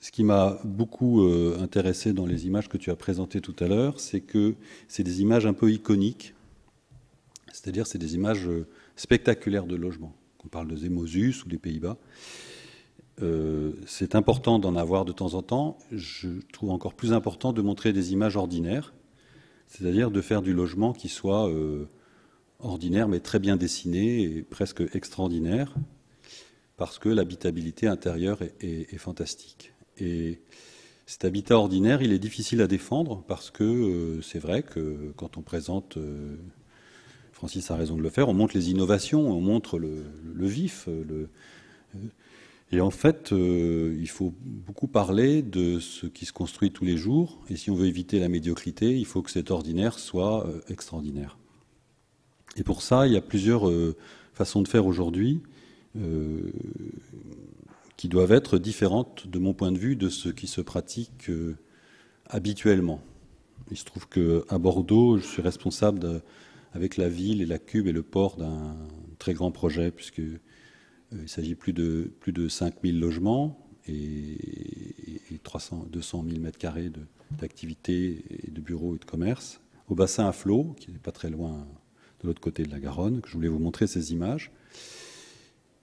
ce qui m'a beaucoup euh, intéressé dans les images que tu as présentées tout à l'heure, c'est que c'est des images un peu iconiques, c'est-à-dire c'est des images euh, spectaculaires de logements. On parle de Zemosus ou des Pays-Bas. Euh, c'est important d'en avoir de temps en temps. Je trouve encore plus important de montrer des images ordinaires, c'est-à-dire de faire du logement qui soit ordinaire mais très bien dessiné et presque extraordinaire, parce que l'habitabilité intérieure est fantastique. Et cet habitat ordinaire, il est difficile à défendre parce que euh, c'est vrai que quand on présente, euh, Francis a raison de le faire, on montre les innovations, on montre le, vif. Euh, le, et en fait, il faut beaucoup parler de ce qui se construit tous les jours. Et si on veut éviter la médiocrité, il faut que cet ordinaire soit extraordinaire. Et pour ça, il y a plusieurs façons de faire aujourd'hui qui doivent être différentes, de mon point de vue, de ce qui se pratique euh, habituellement. Il se trouve qu'à Bordeaux, je suis responsable, avec la ville et la Cube et le port, d'un très grand projet, puisque euh, il s'agit plus de plus de 5000 logements et, 300, 200 000 m2 d'activités et de bureaux et de commerce. Au bassin à flot, qui n'est pas très loin de l'autre côté de la Garonne, que je voulais vous montrer ces images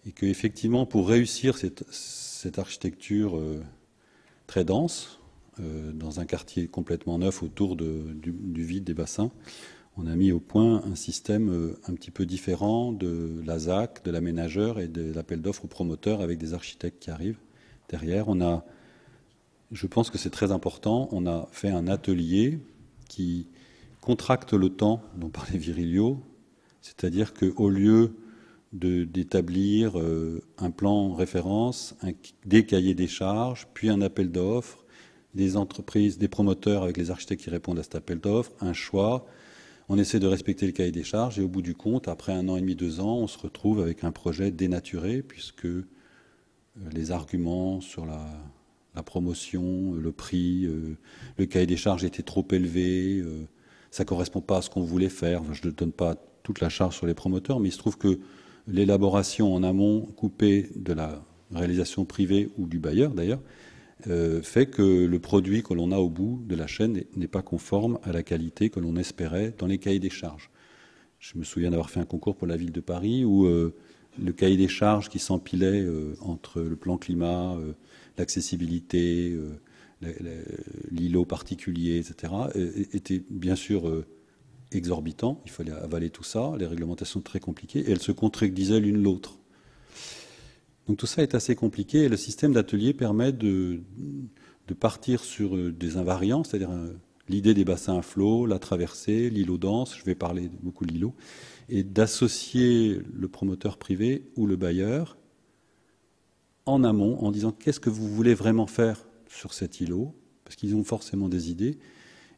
et qu'effectivement, pour réussir cette, architecture euh, très dense, euh, dans un quartier complètement neuf autour du, vide des bassins, on a mis au point un système euh, un petit peu différent de la ZAC, de l'aménageur et de l'appel d'offres aux promoteurs avec des architectes qui arrivent derrière. On a, je pense que c'est très important, on a fait un atelier qui contracte le temps dont parlait Virilio, c'est-à-dire qu'au lieu d'établir euh, un plan référence, un, des cahiers des charges, puis un appel d'offres, des entreprises, des promoteurs avec les architectes qui répondent à cet appel d'offres, un choix. On essaie de respecter le cahier des charges et au bout du compte, après un an et demi, deux ans, on se retrouve avec un projet dénaturé puisque euh, les arguments sur la, la promotion, euh, le prix, le cahier des charges était trop élevé, ça ça correspond pas à ce qu'on voulait faire. je ne donne pas toute la charge sur les promoteurs, mais il se trouve que l'élaboration en amont coupée de la réalisation privée ou du bailleur d'ailleurs, euh, fait que le produit que l'on a au bout de la chaîne n'est pas conforme à la qualité que l'on espérait dans les cahiers des charges. Je me souviens d'avoir fait un concours pour la ville de Paris où euh, le cahier des charges qui s'empilait euh, entre le plan climat, l'accessibilité, l'îlot particulier, etc., était bien sûr exorbitant, il fallait avaler tout ça, les réglementations très compliquées, et elles se contredisaient l'une l'autre. Donc tout ça est assez compliqué, et le système d'atelier permet de, de, partir sur euh, des invariants, c'est-à-dire euh, l'idée des bassins à flot, la traversée, l'îlot dense, je vais parler beaucoup de l'îlot, et d'associer le promoteur privé ou le bailleur en amont en disant qu'est-ce que vous voulez vraiment faire sur cet îlot, parce qu'ils ont forcément des idées,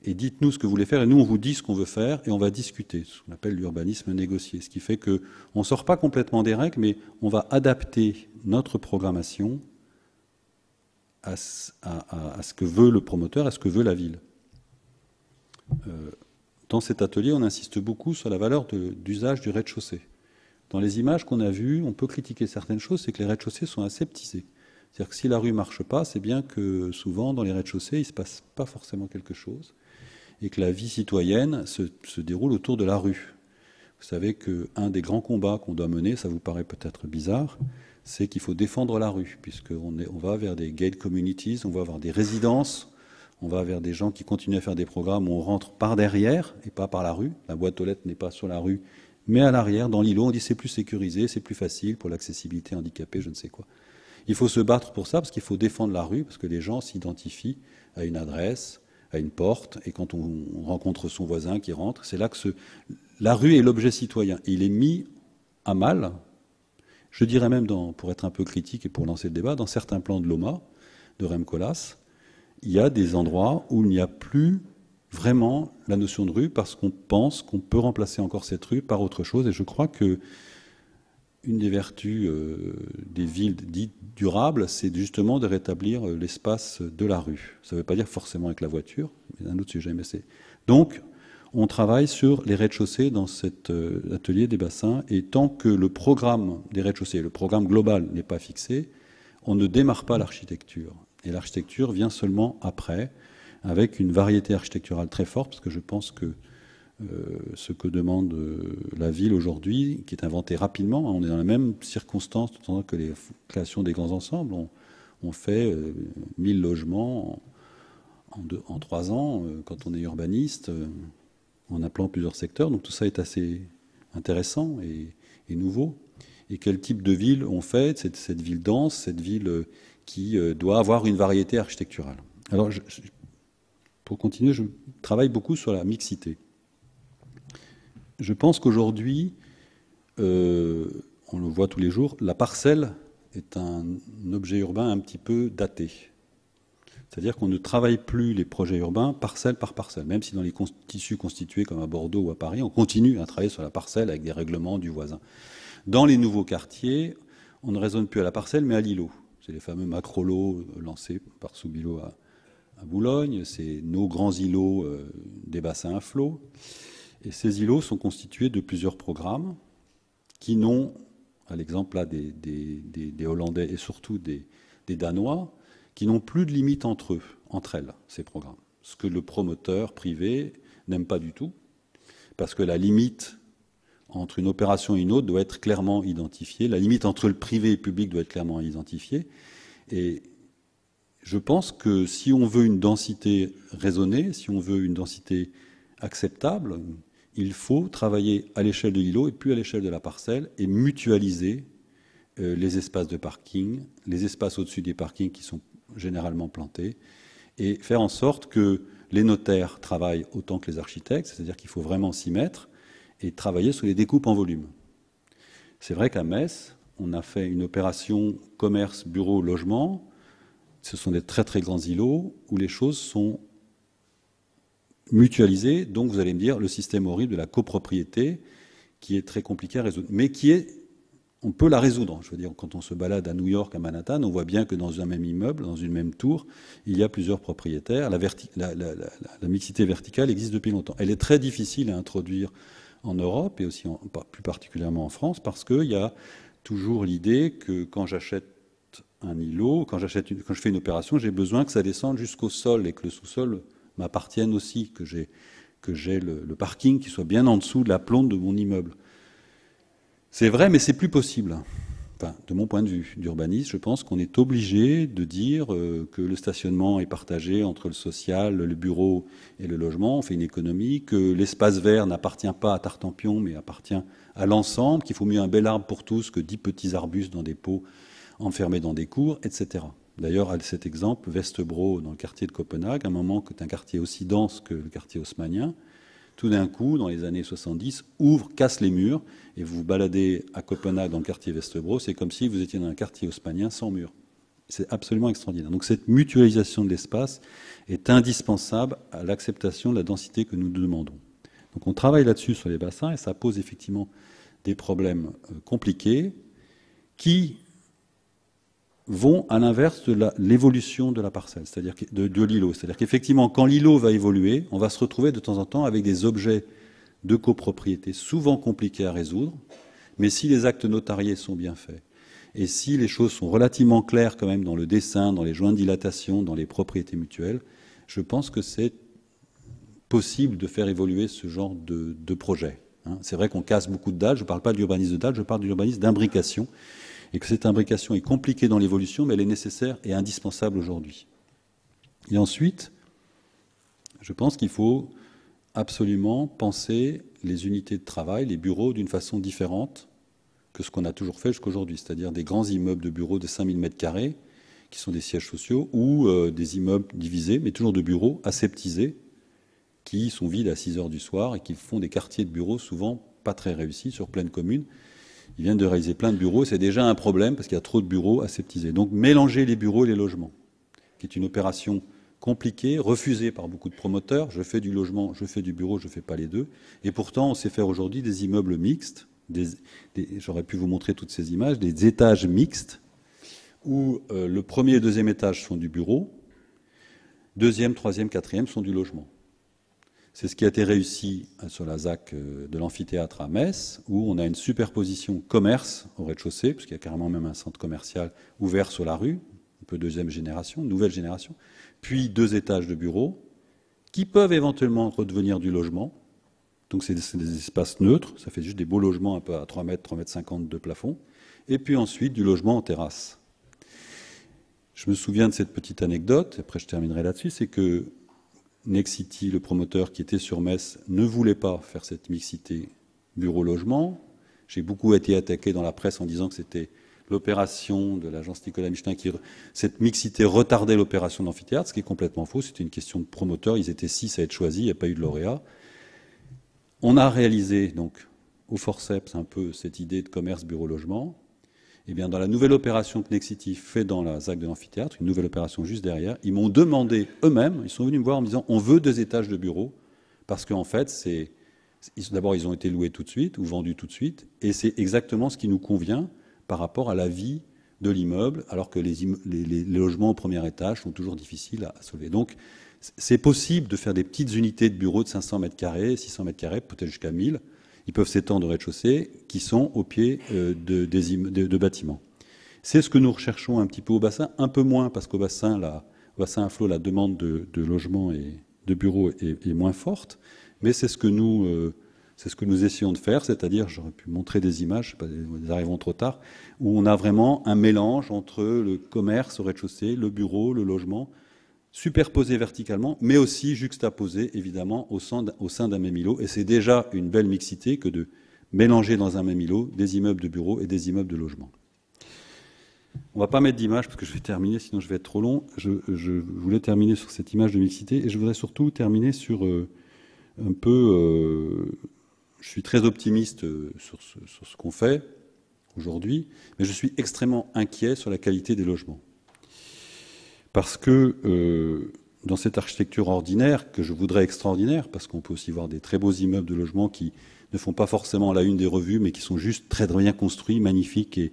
et dites-nous ce que vous voulez faire, et nous, on vous dit ce qu'on veut faire, et on va discuter, ce qu'on appelle l'urbanisme négocié. Ce qui fait qu'on ne sort pas complètement des règles, mais on va adapter notre programmation à, ce que veut le promoteur, à ce que veut la ville. Euh, dans cet atelier, on insiste beaucoup sur la valeur d'usage du rez-de-chaussée. Dans les images qu'on a vues, on peut critiquer certaines choses, c'est que les rez-de-chaussée sont aseptisés. C'est-à-dire que si la rue marche pas, c'est bien que souvent, dans les rez-de-chaussée, il ne se passe pas forcément quelque chose et que la vie citoyenne se, se déroule autour de la rue. Vous savez qu'un des grands combats qu'on doit mener, ça vous paraît peut-être bizarre, c'est qu'il faut défendre la rue, puisqu'on on va vers des gate communities, on va vers des résidences, on va vers des gens qui continuent à faire des programmes où on rentre par derrière et pas par la rue. La boîte aux lettres n'est pas sur la rue, mais à l'arrière, dans l'îlot, on dit c'est plus sécurisé, c'est plus facile pour l'accessibilité handicapée, je ne sais quoi. Il faut se battre pour ça, parce qu'il faut défendre la rue, parce que les gens s'identifient à une adresse, à une porte, et quand on, rencontre son voisin qui rentre, c'est là que ce, la rue est l'objet citoyen. Il est mis à mal, je dirais même, pour être un peu critique et pour lancer le débat, dans certains plans de l'OMA, de Rem Koolhaas, il y a des endroits où il n'y a plus vraiment la notion de rue parce qu'on pense qu'on peut remplacer encore cette rue par autre chose. Et je crois que une des vertus euh, des villes dites durables, c'est justement de rétablir euh, l'espace de la rue. Ça ne veut pas dire forcément avec la voiture, mais un autre sujet, mais c'est. Donc, on travaille sur les rez-de-chaussée dans cet euh, atelier des bassins, et tant que le programme des rez-de-chaussée, le programme global n'est pas fixé, on ne démarre pas l'architecture. Et l'architecture vient seulement après, avec une variété architecturale très forte, parce que je pense que euh, ce que demande euh, la ville aujourd'hui, qui est inventée rapidement. Hein, on est dans la même circonstance, tout que les créations des grands ensembles. On, fait 1000 euh, logements en, trois ans quand on est urbaniste, en appelant plusieurs secteurs. Donc tout ça est assez intéressant et, nouveau. Et quel type de ville on fait cette, cette ville dense, cette ville qui doit avoir une variété architecturale. Alors, pour continuer, je travaille beaucoup sur la mixité je pense qu'aujourd'hui, euh, on le voit tous les jours, la parcelle est un objet urbain un petit peu daté. C'est-à-dire qu'on ne travaille plus les projets urbains parcelle par parcelle, même si dans les tissus constitués comme à Bordeaux ou à Paris, on continue à travailler sur la parcelle avec des règlements du voisin. Dans les nouveaux quartiers, on ne raisonne plus à la parcelle, mais à l'îlot. C'est les fameux macrolots euh, lancés par Soubilo à, Boulogne, c'est nos grands îlots euh, des bassins à flot. Et ces îlots sont constitués de plusieurs programmes qui n'ont, à l'exemple là des, des, Hollandais et surtout des, Danois, qui n'ont plus de limite entre eux, entre elles, ces programmes. Ce que le promoteur privé n'aime pas du tout, parce que la limite entre une opération et une autre doit être clairement identifiée, la limite entre le privé et le public doit être clairement identifiée. Et je pense que si on veut une densité raisonnée, si on veut une densité acceptable, il faut travailler à l'échelle de l'îlot et puis à l'échelle de la parcelle et mutualiser euh, les espaces de parking, les espaces au-dessus des parkings qui sont généralement plantés, et faire en sorte que les notaires travaillent autant que les architectes, c'est-à-dire qu'il faut vraiment s'y mettre et travailler sur les découpes en volume. C'est vrai qu'à Metz, on a fait une opération commerce, bureau, logement. Ce sont des très très grands îlots où les choses sont mutualisé. Donc vous allez me dire le système horrible de la copropriété qui est très compliqué à résoudre, mais qui est, on peut la résoudre. Je veux dire, quand on se balade à New York, à Manhattan, on voit bien que dans un même immeuble, dans une même tour, il y a plusieurs propriétaires. La, mixité verticale existe depuis longtemps. Elle est très difficile à introduire en Europe et aussi plus particulièrement en France parce qu'il y a toujours l'idée que quand j'achète un îlot, quand, quand je fais une opération, j'ai besoin que ça descende jusqu'au sol et que le sous-sol m'appartiennent aussi, que j'ai le, parking qui soit bien en dessous de la plombe de mon immeuble. C'est vrai, mais c'est plus possible. de mon point de vue d'urbaniste, je pense qu'on est obligé de dire euh, que le stationnement est partagé entre le social, le bureau et le logement. On fait une économie, que l'espace vert n'appartient pas à Tartampion, mais appartient à l'ensemble, qu'il faut mieux un bel arbre pour tous que dix petits arbustes dans des pots enfermés dans des cours, etc. D'ailleurs, à cet exemple, Vestebro, dans le quartier de Copenhague, un moment que est un quartier aussi dense que le quartier haussmanien, tout d'un coup, dans les années 70, ouvre, casse les murs, et vous vous baladez à Copenhague dans le quartier Vestebro, c'est comme si vous étiez dans un quartier haussmanien sans mur. C'est absolument extraordinaire. Donc cette mutualisation de l'espace est indispensable à l'acceptation de la densité que nous demandons. Donc on travaille là-dessus sur les bassins, et ça pose effectivement des problèmes euh, compliqués qui vont à l'inverse de l'évolution de la parcelle, c'est-à-dire de, l'îlot. C'est-à-dire qu'effectivement, quand l'îlot va évoluer, on va se retrouver de temps en temps avec des objets de copropriété souvent compliqués à résoudre, mais si les actes notariés sont bien faits, et si les choses sont relativement claires quand même dans le dessin, dans les joints de dilatation, dans les propriétés mutuelles, je pense que c'est possible de faire évoluer ce genre de, projet. Hein. C'est vrai qu'on casse beaucoup de dalles, je ne parle pas d'urbanisme de dalles, je parle d'urbanisme d'imbrication et que cette imbrication est compliquée dans l'évolution, mais elle est nécessaire et indispensable aujourd'hui. Et ensuite, je pense qu'il faut absolument penser les unités de travail, les bureaux, d'une façon différente que ce qu'on a toujours fait jusqu'aujourd'hui, c'est-à-dire des grands immeubles de bureaux de 5000 m2 qui sont des sièges sociaux ou euh, des immeubles divisés, mais toujours de bureaux aseptisés qui sont vides à 6 heures du soir et qui font des quartiers de bureaux souvent pas très réussis sur pleine commune ils viennent de réaliser plein de bureaux. C'est déjà un problème parce qu'il y a trop de bureaux à aseptisés. Donc mélanger les bureaux et les logements, qui est une opération compliquée, refusée par beaucoup de promoteurs. Je fais du logement, je fais du bureau, je ne fais pas les deux. Et pourtant, on sait faire aujourd'hui des immeubles mixtes. J'aurais pu vous montrer toutes ces images, des étages mixtes où euh, le premier et le deuxième étage sont du bureau, deuxième, troisième, quatrième sont du logement. C'est ce qui a été réussi euh, sur la ZAC euh, de l'amphithéâtre à Metz, où on a une superposition commerce au rez-de-chaussée, puisqu'il y a carrément même un centre commercial ouvert sur la rue, un peu deuxième génération, nouvelle génération, puis deux étages de bureaux, qui peuvent éventuellement redevenir du logement. Donc c'est des, espaces neutres, ça fait juste des beaux logements un peu à 3 mètres, 3 mètres 50 de plafond, et puis ensuite du logement en terrasse. Je me souviens de cette petite anecdote, après je terminerai là-dessus, c'est que Nexity, le promoteur qui était sur Metz, ne voulait pas faire cette mixité bureau-logement. J'ai beaucoup été attaqué dans la presse en disant que c'était l'opération de l'agence Nicolas Michelin qui, cette mixité retardait l'opération d'amphithéâtre, ce qui est complètement faux. C'était une question de promoteur. Ils étaient six à être choisis. Il n'y a pas eu de lauréat. On a réalisé, donc, au forceps un peu cette idée de commerce bureau-logement. Eh dans la nouvelle opération que Nexity fait dans la ZAC de l'amphithéâtre, une nouvelle opération juste derrière, ils m'ont demandé eux-mêmes, ils sont venus me voir en me disant on veut deux étages de bureaux, parce qu'en fait, D'abord, ils ont été loués tout de suite ou vendus tout de suite, et c'est exactement ce qui nous convient par rapport à la vie de l'immeuble, alors que les, logements au premier étage sont toujours difficiles à, sauver. Donc, c'est possible de faire des petites unités de bureaux de 500 mètres carrés, 600 mètres carrés, peut-être jusqu'à 1000, ils peuvent s'étendre au rez-de-chaussée, qui sont au pied euh, de, bâtiments. C'est ce que nous recherchons un petit peu au bassin, un peu moins parce qu'au bassin, bassin à flot, la demande de, logements et de bureaux est, moins forte, mais c'est ce que nous euh, c'est ce que nous essayons de faire, c'est-à-dire, j'aurais pu montrer des images, nous arrivons trop tard, où on a vraiment un mélange entre le commerce au rez-de-chaussée, le bureau, le logement, superposés verticalement, mais aussi juxtaposés, évidemment, au sein, d'un même îlot. Et c'est déjà une belle mixité que de mélanger dans un même îlot des immeubles de bureaux et des immeubles de logements. On ne va pas mettre d'image parce que je vais terminer, sinon je vais être trop long. Je, voulais terminer sur cette image de mixité et je voudrais surtout terminer sur euh, un peu. Euh, je suis très optimiste euh, sur ce qu'on fait aujourd'hui, mais je suis extrêmement inquiet sur la qualité des logements. Parce que euh, dans cette architecture ordinaire, que je voudrais extraordinaire, parce qu'on peut aussi voir des très beaux immeubles de logements qui ne font pas forcément la une des revues, mais qui sont juste très bien construits, magnifiques et,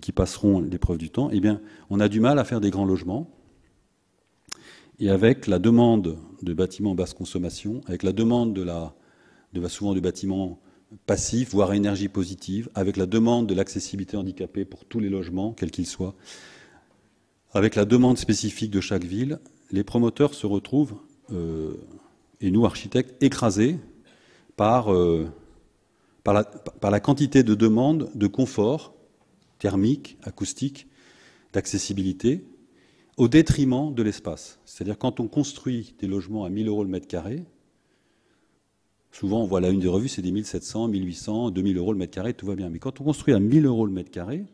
qui passeront l'épreuve du temps, eh bien, on a du mal à faire des grands logements. Et avec la demande de bâtiments basse consommation, avec la demande de la, de, souvent du bâtiment passif, voire énergie positive, avec la demande de l'accessibilité handicapée pour tous les logements, quels qu'ils soient, avec la demande spécifique de chaque ville, les promoteurs se retrouvent, euh, et nous architectes, écrasés euh, par, la, quantité de demandes de confort thermique, acoustique, d'accessibilité, au détriment de l'espace. C'est-à-dire quand on construit des logements à 1000 euros le mètre carré, souvent on voit la une des revues, c'est des 1700, 1800, 2000 euros le mètre carré, tout va bien. Mais quand on construit à 1000 euros le mètre carré,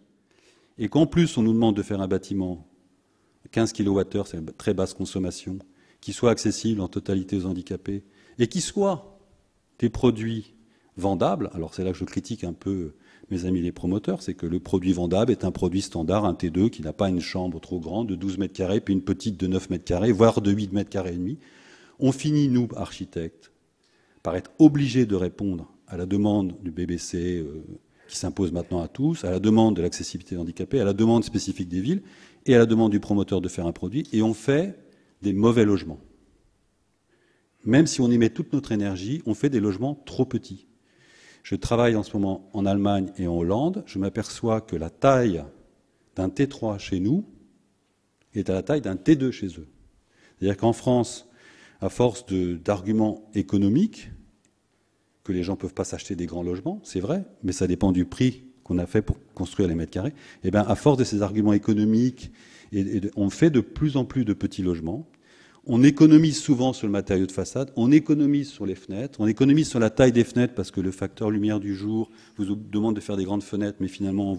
et qu'en plus on nous demande de faire un bâtiment 15 kWh, c'est une très basse consommation, qui soit accessible en totalité aux handicapés et qui soit des produits vendables. Alors c'est là que je critique un peu euh, mes amis les promoteurs, c'est que le produit vendable est un produit standard, un T2, qui n'a pas une chambre trop grande de 12 mètres carrés, puis une petite de 9 mètres carrés, voire de 8 mètres carrés et demi. On finit, nous, architectes, par être obligés de répondre à la demande du BBC, euh, qui s'impose maintenant à tous, à la demande de l'accessibilité handicapée, à la demande spécifique des villes, et à la demande du promoteur de faire un produit, et on fait des mauvais logements. Même si on y met toute notre énergie, on fait des logements trop petits. Je travaille en ce moment en Allemagne et en Hollande, je m'aperçois que la taille d'un T3 chez nous est à la taille d'un T2 chez eux. C'est-à-dire qu'en France, à force d'arguments économiques, que les gens ne peuvent pas s'acheter des grands logements, c'est vrai, mais ça dépend du prix qu'on a fait pour construire les mètres carrés, eh bien, à force de ces arguments économiques, on fait de plus en plus de petits logements. On économise souvent sur le matériau de façade, on économise sur les fenêtres, on économise sur la taille des fenêtres parce que le facteur lumière du jour vous demande de faire des grandes fenêtres, mais finalement,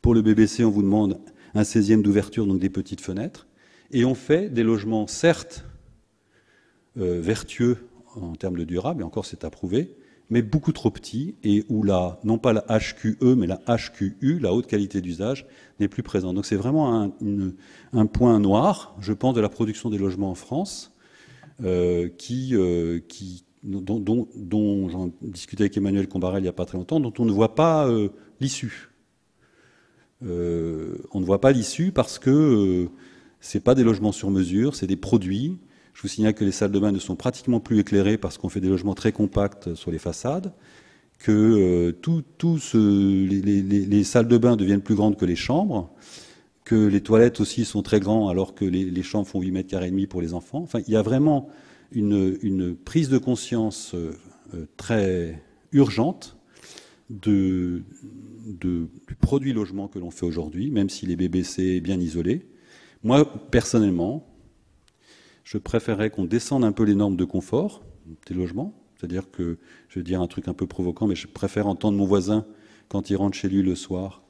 pour le BBC, on vous demande un 16e d'ouverture, donc des petites fenêtres. Et on fait des logements, certes, euh, vertueux en termes de durable, et encore c'est approuvé, mais beaucoup trop petit, et où la, non pas la HQE, mais la HQU, la haute qualité d'usage, n'est plus présente. Donc c'est vraiment un, point noir, je pense, de la production des logements en France, euh, euh, dont, j'en discutais avec Emmanuel Combarel il n'y a pas très longtemps, dont on ne voit pas euh, l'issue. on ne voit pas l'issue parce que ce n'est pas des logements sur mesure, c'est des produits je vous signale que les salles de bain ne sont pratiquement plus éclairées parce qu'on fait des logements très compacts sur les façades, que euh, les, salles de bain deviennent plus grandes que les chambres, que les toilettes aussi sont très grandes alors que les, chambres font 8 mètres carrés et demi pour les enfants. Enfin, il y a vraiment une, prise de conscience euh, euh, très urgente du produit logement que l'on fait aujourd'hui, même si les bébés est bien isolé Moi, personnellement, je préférais qu'on descende un peu les normes de confort des logements. C'est-à-dire que, je vais dire un truc un peu provocant, mais je préfère entendre mon voisin quand il rentre chez lui le soir.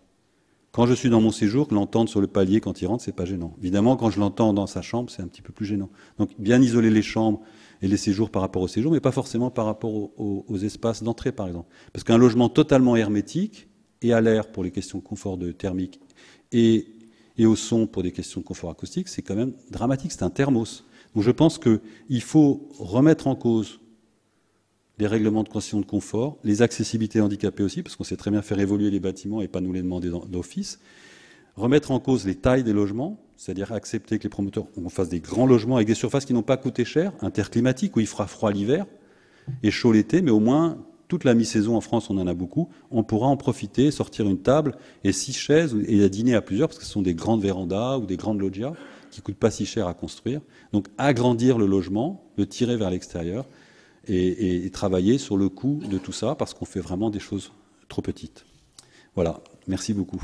Quand je suis dans mon séjour, que l'entendre sur le palier quand il rentre, c'est pas gênant. Évidemment, quand je l'entends dans sa chambre, c'est un petit peu plus gênant. Donc, bien isoler les chambres et les séjours par rapport au séjour, mais pas forcément par rapport aux, espaces d'entrée, par exemple. Parce qu'un logement totalement hermétique et à l'air pour les questions de confort thermique et, et au son pour des questions de confort acoustique, c'est quand même dramatique. C'est un thermos. Donc je pense qu'il faut remettre en cause les règlements de conditions de confort, les accessibilités handicapées aussi, parce qu'on sait très bien faire évoluer les bâtiments et pas nous les demander d'office, remettre en cause les tailles des logements, c'est-à-dire accepter que les promoteurs fassent des grands logements avec des surfaces qui n'ont pas coûté cher, interclimatiques, où il fera froid l'hiver et chaud l'été, mais au moins toute la mi-saison en France, on en a beaucoup, on pourra en profiter, sortir une table et six chaises et dîner à plusieurs, parce que ce sont des grandes vérandas ou des grandes loggias qui ne pas si cher à construire. Donc agrandir le logement, le tirer vers l'extérieur et, travailler sur le coût de tout ça parce qu'on fait vraiment des choses trop petites. Voilà, merci beaucoup.